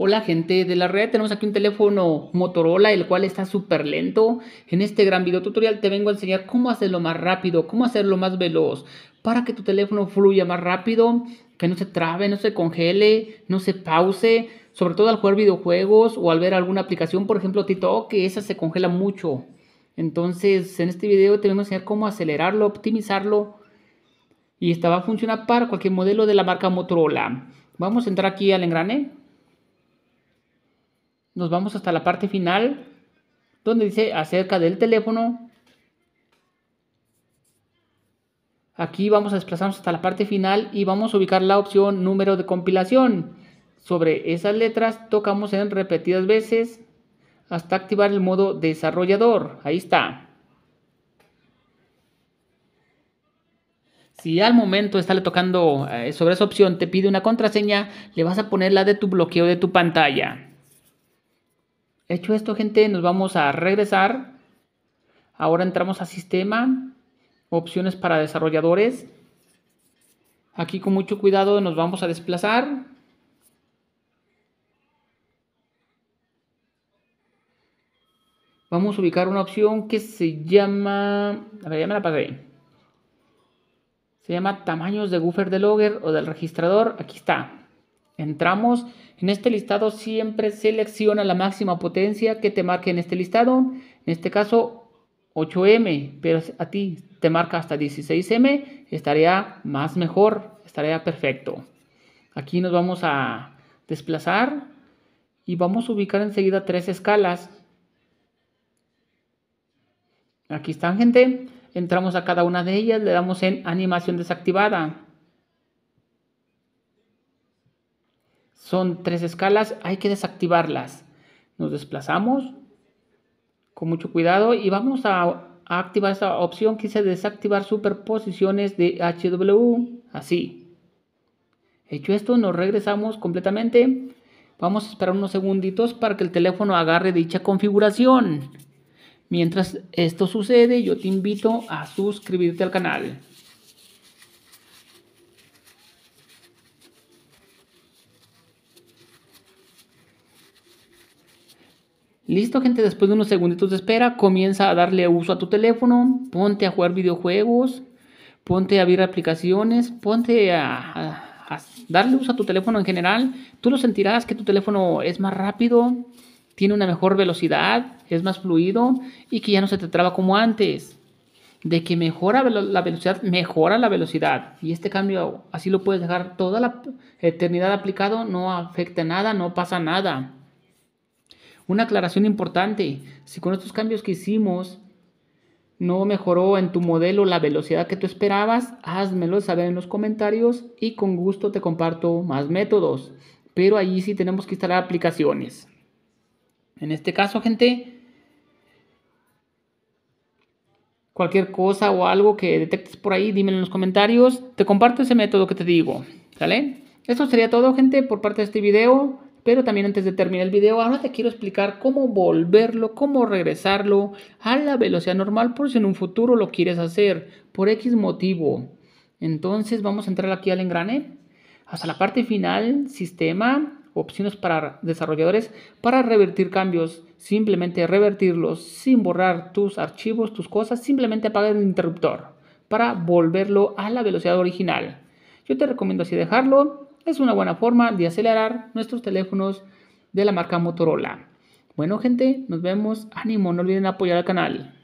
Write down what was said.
Hola gente de la red, tenemos aquí un teléfono Motorola el cual está súper lento. En este gran video tutorial te vengo a enseñar cómo hacerlo más rápido, cómo hacerlo más veloz para que tu teléfono fluya más rápido, que no se trabe, no se congele, no se pause, sobre todo al jugar videojuegos o al ver alguna aplicación, por ejemplo TikTok, que esa se congela mucho. Entonces en este video te vengo a enseñar cómo acelerarlo, optimizarlo y esta va a funcionar para cualquier modelo de la marca Motorola. Vamos a entrar aquí al engrane nos vamos hasta la parte final donde dice acerca del teléfono. Aquí vamos a desplazarnos hasta la parte final y vamos a ubicar la opción número de compilación. Sobre esas letras tocamos en repetidas veces hasta activar el modo desarrollador. Ahí está. Si al momento está tocando eh, sobre esa opción te pide una contraseña, le vas a poner la de tu bloqueo de tu pantalla. Hecho esto, gente, nos vamos a regresar. Ahora entramos a sistema, opciones para desarrolladores. Aquí con mucho cuidado nos vamos a desplazar. Vamos a ubicar una opción que se llama... A ver, ya me la pasé. Se llama tamaños de buffer de logger o del registrador. Aquí está entramos en este listado, siempre selecciona la máxima potencia que te marque en este listado. En este caso, 8M, pero a ti te marca hasta 16M, estaría más mejor, estaría perfecto. Aquí nos vamos a desplazar y vamos a ubicar enseguida tres escalas. Aquí están, gente. Entramos a cada una de ellas, le damos en animación desactivada. Son tres escalas, hay que desactivarlas. Nos desplazamos con mucho cuidado y vamos a, activar esa opción que dice desactivar superposiciones de HW. Así. Hecho esto, nos regresamos completamente. Vamos a esperar unos segunditos para que el teléfono agarre dicha configuración. Mientras esto sucede, yo te invito a suscribirte al canal. Listo, gente, después de unos segunditos de espera, comienza a darle uso a tu teléfono, ponte a jugar videojuegos, ponte a abrir aplicaciones, ponte a, darle uso a tu teléfono en general. Tú lo sentirás que tu teléfono es más rápido, tiene una mejor velocidad, es más fluido y que ya no se te traba como antes de que mejora la velocidad, mejora la velocidad. Y este cambio así lo puedes dejar toda la eternidad aplicado, no afecta nada, no pasa nada. Una aclaración importante, si con estos cambios que hicimos no mejoró en tu modelo la velocidad que tú esperabas, házmelo saber en los comentarios y con gusto te comparto más métodos. Pero allí sí tenemos que instalar aplicaciones. En este caso, gente, cualquier cosa o algo que detectes por ahí, dímelo en los comentarios. Te comparto ese método que te digo, ¿sale? Eso sería todo, gente, por parte de este video. Pero también antes de terminar el video, ahora te quiero explicar cómo volverlo, cómo regresarlo a la velocidad normal por si en un futuro lo quieres hacer por X motivo. Entonces vamos a entrar aquí al engrane, hasta la parte final, sistema, opciones para desarrolladores, para revertir cambios, simplemente revertirlos sin borrar tus archivos, tus cosas, simplemente apaga el interruptor para volverlo a la velocidad original. Yo te recomiendo así dejarlo, es una buena forma de acelerar nuestros teléfonos de la marca Motorola. Bueno gente, nos vemos. Ánimo, no olviden apoyar al canal.